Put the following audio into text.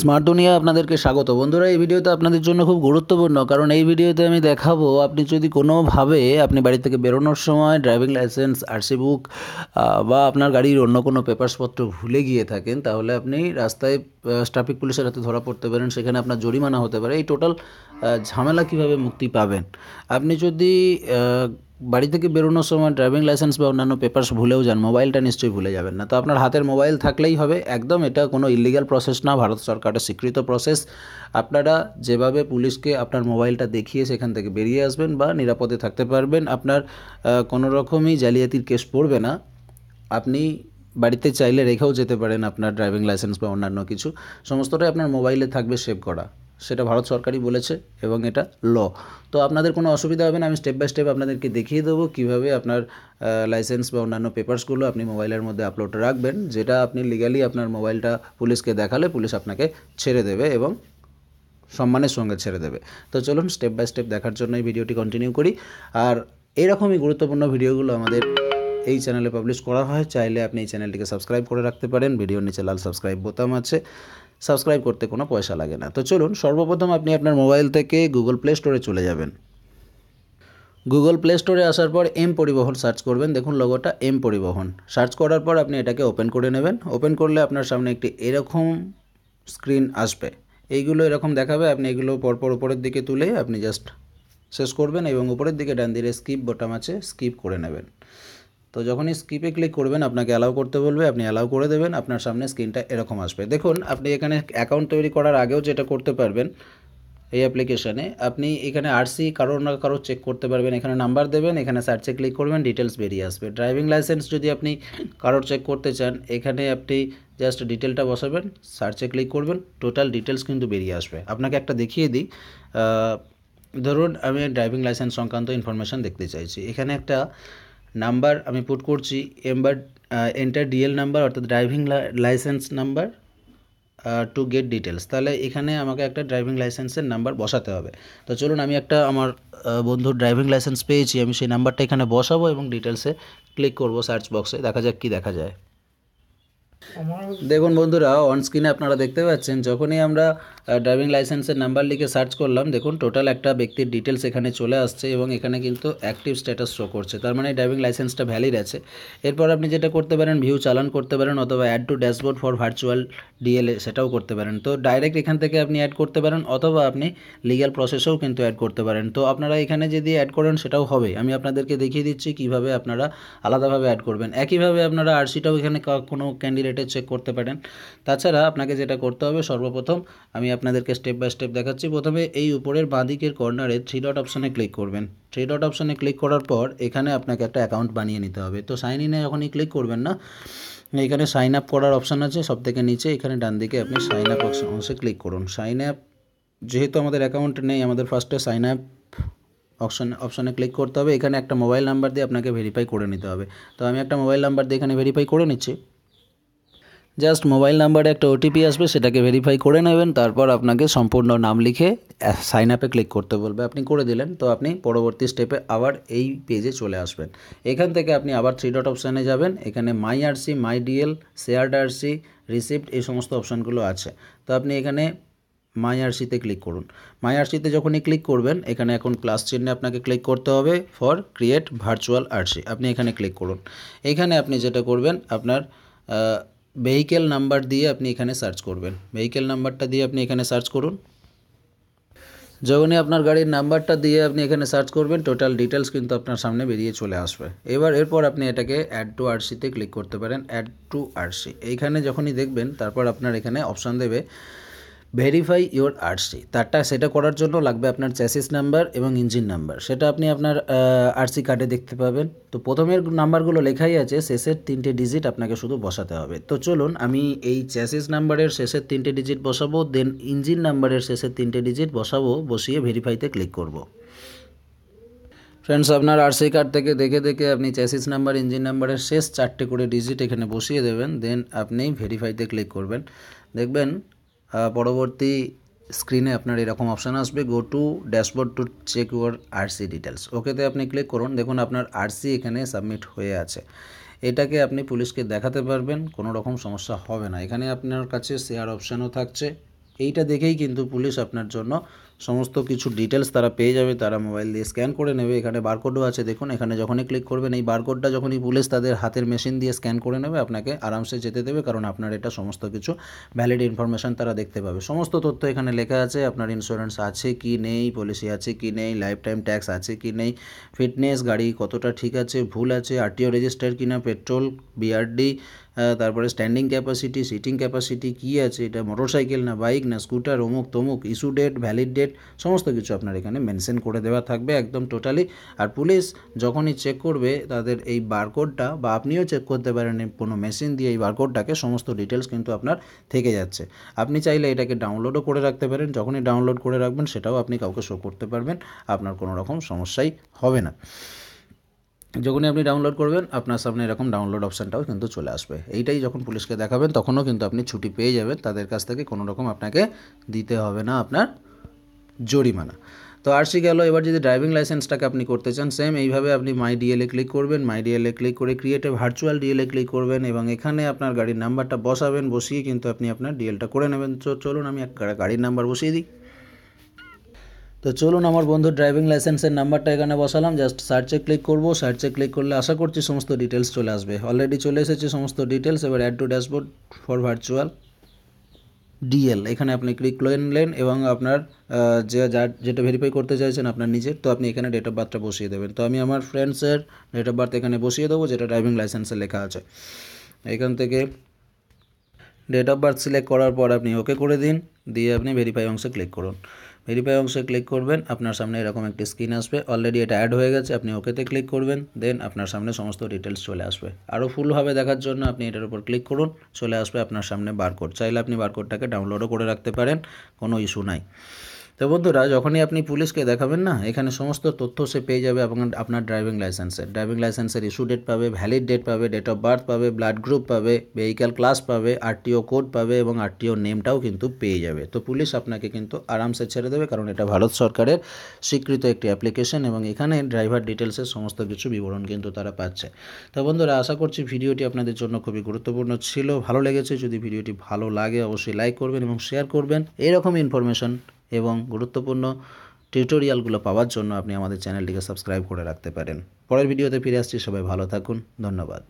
smart দুনিয়া আপনাদেরকে স্বাগত বন্ধুরা এই ভিডিওতে আপনাদের জন্য খুব গুরুত্বপূর্ণ কারণ এই ভিডিওতে আমি দেখাবো আপনি যদি কোনোভাবে আপনি বাড়ি থেকে বেরোনোর সময় ড্রাইভিং লাইসেন্স আরসি বুক বা আপনার গাড়ির অন্য কোনো পেপারসপত্র ভুলে গিয়ে থাকেন তাহলে আপনি রাস্তায় ট্রাফিক পুলিশের হাতে ধরা পড়তে পারেন সেখানে আপনার জরিমানা হতে পারে এই টোটাল ঝামেলা কিভাবে মুক্তি পাবেন আপনি যদি বাড়ি থেকে বেরোনোর সময় ড্রাইভিং লাইসেন্স বা অন্যান্য পেপার্স ভুলেও যান মোবাইলটা নিশ্চয়ই ভুলে যাবেন না তো আপনার হাতের মোবাইল থাকলেই হবে একদম এটা কোনো ইলিগাল প্রসেস না ভারত সরকারের স্বীকৃত প্রসেস আপনারা যেভাবে পুলিশকে আপনার মোবাইলটা দেখিয়ে সেখান থেকে বেরিয়ে আসবেন বা নিরাপদে থাকতে পারবেন আপনার কোনো রকমই জালিয়াতির কেস পড়বে না আপনি বাড়িতে চাইলে রেখেও যেতে পারেন আপনার ড্রাইভিং লাইসেন্স বা অন্যান্য কিছু সমস্তটাই আপনার মোবাইলে থাকবে সেভ করা সেটা ভারত সরকারই বলেছে এবং এটা ল তো আপনাদের কোনো অসুবিধা হবে না আমি স্টেপ বাই স্টেপ আপনাদেরকে দেখিয়ে দেবো কীভাবে আপনার লাইসেন্স বা অন্যান্য পেপার্সগুলো আপনি মোবাইলের মধ্যে আপলোড রাখবেন যেটা আপনি লিগালি আপনার মোবাইলটা পুলিশকে দেখালে পুলিশ আপনাকে ছেড়ে দেবে এবং সম্মানের সঙ্গে ছেড়ে দেবে তো চলুন স্টেপ বাই স্টেপ দেখার জন্য এই ভিডিওটি কন্টিনিউ করি আর এরকমই গুরুত্বপূর্ণ ভিডিওগুলো আমাদের এই চ্যানেলে পাবলিশ করা হয় চাইলে আপনি এই চ্যানেলটিকে সাবস্ক্রাইব করে রাখতে পারেন ভিডিওর নিচে লাল সাবস্ক্রাইব বোতাম আছে সাবস্ক্রাইব করতে কোনো পয়সা লাগে না তো চলুন সর্বপ্রথম আপনি আপনার মোবাইল থেকে গুগল প্লে স্টোরে চলে যাবেন গুগল প্লে স্টোরে আসার পর এম পরিবহন সার্চ করবেন দেখুন লোগোটা এম পরিবহন সার্চ করার পর আপনি এটাকে ওপেন করে নেবেন ওপেন করলে আপনার সামনে একটি এরকম স্ক্রিন আসবে এইগুলো এরকম দেখাবে আপনি এগুলো পরপর উপরের দিকে তুলে আপনি জাস্ট শেষ করবেন এবং উপরের দিকে ডান দিয়ে স্কিপ বোটাম আছে স্কিপ করে নেবেন তো যখনই স্কিপে ক্লিক করবেন আপনাকে অ্যালাউ করতে বলবে আপনি অ্যালাউ করে দেবেন আপনার সামনে স্ক্রিনটা এরকম আসবে দেখুন আপনি এখানে অ্যাকাউন্ট তৈরি করার আগেও যেটা করতে পারবেন এই অ্যাপ্লিকেশানে আপনি এখানে আরসি কারো না কারো চেক করতে পারবেন এখানে নাম্বার দেবেন এখানে সার্চে ক্লিক করবেন ডিটেলস বেরিয়ে আসবে ড্রাইভিং লাইসেন্স যদি আপনি কারোর চেক করতে চান এখানে আপনি জাস্ট ডিটেলটা বসাবেন সার্চে ক্লিক করবেন টোটাল ডিটেলস কিন্তু বেরিয়ে আসবে আপনাকে একটা দেখিয়ে দিই ধরুন আমি ড্রাইভিং লাইসেন্স সংক্রান্ত ইনফরমেশান দেখতে চাইছি এখানে একটা নাম্বার আমি পুট করছি এম্বার এন্টার ডিএল নাম্বার অর্থাৎ driving licence number to get details তাহলে এখানে আমাকে একটা ড্রাইভিং লাইসেন্সের নাম্বার বসাতে হবে তো চলুন আমি একটা আমার বন্ধুর ড্রাইভিং লাইসেন্স পেয়েছি আমি সেই নাম্বারটা এখানে বসাবো এবং ডিটেলসে ক্লিক করবো সার্চ বক্সে দেখা যাক কী দেখা যায় দেখুন বন্ধুরা অন স্ক্রিনে আপনারা দেখতে পাচ্ছেন যখনই আমরা ড্রাইভিং লাইসেন্সের নাম্বার লিখে সার্চ করলাম দেখুন টোটাল একটা ব্যক্তির ডিটেলস এখানে চলে আসছে এবং এখানে কিন্তু অ্যাক্টিভ স্ট্যাটাস শো করছে তার মানে ড্রাইভিং লাইসেন্সটা ভ্যালিড আছে এরপর আপনি যেটা করতে পারেন ভিউ চালান করতে পারেন অথবা add to dashboard for virtual DL সেটাও করতে পারেন তো ডাইরেক্ট এখান থেকে আপনি অ্যাড করতে পারেন অথবা আপনি লিগাল প্রসেসেও কিন্তু অ্যাড করতে পারেন তো আপনারা এখানে যদি অ্যাড করেন সেটাও হবে আমি আপনাদেরকে দেখিয়ে দিচ্ছি কিভাবে আপনারা আলাদাভাবে অ্যাড করবেন একইভাবে আপনারা আরসিটাও এখানে কোনো ক্যান্ডিডেট রিলেটেড চেক করতে পারেন তাছাড়া আপনাকে যেটা করতে হবে সর্বপ্রথম আমি আপনাদেরকে স্টেপ বাই স্টেপ দেখাচ্ছি প্রথমে এই উপরের বাঁদিকের কর্নারে থ্রি ডট অপশানে ক্লিক করবেন থ্রি ডট অপশানে ক্লিক করার পর এখানে আপনাকে একটা অ্যাকাউন্ট বানিয়ে নিতে হবে তো সাইন ইনে যখনই ক্লিক করবেন না এখানে সাইন আপ করার অপশান আছে সব থেকে নিচে এখানে ডান দিকে আপনি সাইন আপ অংশে ক্লিক করুন সাইন আপ যেহেতু আমাদের অ্যাকাউন্ট নেই আমাদের ফার্স্টে সাইন আপ অপশন অপশানে ক্লিক করতে হবে এখানে একটা মোবাইল নাম্বার দিয়ে আপনাকে ভেরিফাই করে নিতে হবে তো আমি একটা মোবাইল নাম্বার দিয়ে এখানে ভেরিফাই করে নিচ্ছি জাস্ট মোবাইল নাম্বারে একটা ওটিপি আসবে সেটাকে ভেরিফাই করে নেবেন তারপর আপনাকে সম্পূর্ণ নাম লিখে সাইন আপে ক্লিক করতে বলবে আপনি করে দিলেন তো আপনি পরবর্তী স্টেপে আবার এই পেজে চলে আসবেন এখান থেকে আপনি আবার থ্রি ডট অপশানে যাবেন এখানে my RC my DL shared RC receipt এই সমস্ত অপশানগুলো আছে তো আপনি এখানে মাই আরসিতে ক্লিক করুন মাই আরসিতে যখনই ক্লিক করবেন এখানে এখন প্লাস চিহ্নে আপনাকে ক্লিক করতে হবে ফর ক্রিয়েট ভার্চুয়াল আরসি আপনি এখানে ক্লিক করুন এখানে আপনি যেটা করবেন আপনার ভেহিকেল নাম্বার দিয়ে আপনি এখানে সার্চ করবেন ভেহিকেল নাম্বারটা দিয়ে আপনি এখানে সার্চ করুন যখনই আপনার গাড়ির নাম্বারটা দিয়ে আপনি এখানে সার্চ করবেন টোটাল ডিটেলস কিন্তু আপনার সামনে বেরিয়ে চলে আসবে এবার এরপর আপনি এটাকে অ্যাড টু আরসিতে ক্লিক করতে পারেন অ্যাড টু আরসি এইখানে যখনই দেখবেন তারপর আপনার এখানে অপশান দেবে ভেরিফাই ইউর আরসি তারটা সেটা করার জন্য লাগবে আপনার চ্যাসিস নাম্বার এবং ইঞ্জিন নাম্বার সেটা আপনি আপনার আরসি কার্ডে দেখতে পাবেন তো প্রথমের নাম্বারগুলো লেখাই আছে শেষের তিনটে ডিজিট আপনাকে শুধু বসাতে হবে তো চলুন আমি এই চ্যাসিস নাম্বারের শেষের তিনটে ডিজিট বসাবো দেন ইঞ্জিন নাম্বারের শেষের তিনটে ডিজিট বসাবো বসিয়ে ভেরিফাইতে ক্লিক করব ফ্রেন্ডস আপনার আরসি কার্ড থেকে দেখে দেখে আপনি চ্যাসিস নাম্বার ইঞ্জিন নাম্বারের শেষ চারটে করে ডিজিট এখানে বসিয়ে দেবেন দেন আপনি ভেরিফাইতে ক্লিক করবেন দেখবেন পরবর্তী স্ক্রিনে আপনার এরকম অপশান আসবে go to dashboard to check your RC details ওকেতে আপনি ক্লিক করুন দেখুন আপনার আরসি এখানে সাবমিট হয়ে আছে এটাকে আপনি পুলিশকে দেখাতে পারবেন কোনো রকম সমস্যা হবে না এখানে আপনার কাছে শেয়ার অপশানও থাকছে এইটা দেখেই কিন্তু পুলিশ আপনার জন্য সমস্ত কিছু ডিটেলস তারা পেয়ে যাবে তারা মোবাইল দিয়ে স্ক্যান করে নেবে এখানে বারকোডও আছে দেখুন এখানে যখনই ক্লিক করবেন এই বারকোডটা যখনই পুলিশ তাদের হাতের মেশিন দিয়ে স্ক্যান করে নেবে আপনাকে আরামসে যেতে দেবে কারণ আপনার এটা সমস্ত কিছু ভ্যালিড ইনফরমেশান তারা দেখতে পাবে সমস্ত তথ্য এখানে লেখা আছে আপনার ইন্স্যুরেন্স আছে কি নেই পলিসি আছে কি নেই লাইফ টাইম ট্যাক্স আছে কি নেই ফিটনেস গাড়ি কতটা ঠিক আছে ভুল আছে আরটিও রেজিস্টার কিনা পেট্রোল বিআরডি হ্যাঁ, তারপরে স্ট্যান্ডিং ক্যাপাসিটি সিটিং ক্যাপাসিটি কী আছে এটা মোটর সাইকেল না বাইক না স্কুটার অমুক তমুক ইস্যু ডেট ভ্যালিড ডেট সমস্ত কিছু আপনার এখানে মেনশন করে দেওয়া থাকবে একদম টোটালি আর পুলিশ যখনই চেক করবে তাদের এই বারকোডটা বা আপনিও চেক করতে পারেন কোনো মেশিন দিয়ে এই বারকোডটাকে সমস্ত ডিটেলস কিন্তু আপনার থেকে যাচ্ছে আপনি চাইলে এটাকে ডাউনলোডও করে রাখতে পারেন যখনই ডাউনলোড করে রাখবেন সেটাও আপনি কাউকে শো করতে পারবেন আপনার কোনো রকম সমস্যাই হবে না যখনই আপনি ডাউনলোড করবেন আপনার সামনে এরকম ডাউনলোড অপশানটাও কিন্তু চলে আসবে এইটাই যখন পুলিশকে দেখাবেন তখনও কিন্তু আপনি ছুটি পেয়ে যাবেন তাদের কাছ থেকে কোনো রকম আপনাকে দিতে হবে না আপনার জরিমানা তো আর সি গেল এবার যদি ড্রাইভিং লাইসেন্সটাকে আপনি করতে চান সেম এইভাবে আপনি মাই ডিএলএ ক্লিক করবেন মাই ডিএলএ ক্লিক করে ক্রিয়েটিভ ভার্চুয়াল ডিএলএ ক্লিক করবেন এবং এখানে আপনার গাড়ির নাম্বারটা বসাবেন বসিয়ে কিন্তু আপনি আপনার ডিএলটা করে নেবেন তো চলুন আমি এক গাড়ির নাম্বার বসিয়ে দিই তো চলুন আমার বন্ধু ড্রাইভিং লাইসেন্সের নাম্বারটা এখানে বসালাম জাস্ট সার্চে ক্লিক করব সার্চে ক্লিক করলে আশা করছি সমস্ত ডিটেলস চলে আসবে অলরেডি চলে এসেছে সমস্ত ডিটেলস এবার add to dashboard for virtual DL এখানে আপনি ক্লিক নিলেন এবং আপনার যে যার যেটা ভেরিফাই করতে চাইছেন আপনার নিজের তো আপনি এখানে ডেট অফ বার্থটা বসিয়ে দেবেন তো আমি আমার ফ্রেন্ডসের ডেট অফ বার্থ এখানে বসিয়ে দেবো যেটা ড্রাইভিং লাইসেন্সে লেখা আছে এখান থেকে ডেট অফ বার্থ সিলেক্ট করার পর আপনি ওকে করে দিন দিয়ে আপনি ভেরিফাই অংশে ক্লিক করুন ভেরিফাই অংশে ক্লিক করবেন আপনার সামনে এরকম একটি স্ক্রিন আসবে অলরেডি এটা অ্যাড হয়ে গেছে আপনি ওকেতে ক্লিক করবেন দেন আপনার সামনে সমস্ত ডিটেলস চলে আসবে আরও ফুলভাবে দেখার জন্য আপনি এটার উপর ক্লিক করুন চলে আসবে আপনার সামনে বারকোড চাইলে আপনি বারকোডটাকে ডাউনলোডও করে রাখতে পারেন কোনো ইস্যু নাই তো বন্ধুরা যখনই আপনি পুলিশকে দেখাবেন না এখানে সমস্ত তথ্য সে পেয়ে যাবে এবং আপনার ড্রাইভিং লাইসেন্সের ড্রাইভিং লাইসেন্সের ইস্যু ডেট পাবে ভ্যালিড ডেট পাবে ডেট অফ বার্থ পাবে ব্লাড গ্রুপ পাবে ভেহিক্যাল ক্লাস পাবে আরটিও কোড পাবে এবং আরটিও নেমটাও কিন্তু পেয়ে যাবে তো পুলিশ আপনাকে কিন্তু আরামসে ছেড়ে দেবে কারণ এটা ভারত সরকারের স্বীকৃত একটি অ্যাপ্লিকেশন এবং এখানে ড্রাইভার ডিটেলসের সমস্ত কিছু বিবরণ কিন্তু তারা পাচ্ছে তো বন্ধুরা আশা করছি ভিডিওটি আপনাদের জন্য খুবই গুরুত্বপূর্ণ ছিল ভালো লেগেছে যদি ভিডিওটি ভালো লাগে অবশ্যই লাইক করবেন এবং শেয়ার করবেন এরকম ইনফরমেশন এবং গুরুত্বপূর্ণ টিউটোরিয়ালগুলো পাওয়ার জন্য আপনি আমাদের চ্যানেলটিকে সাবস্ক্রাইব করে রাখতে পারেন পরের ভিডিওতে ফিরে আসছি সবাই ভালো থাকুন ধন্যবাদ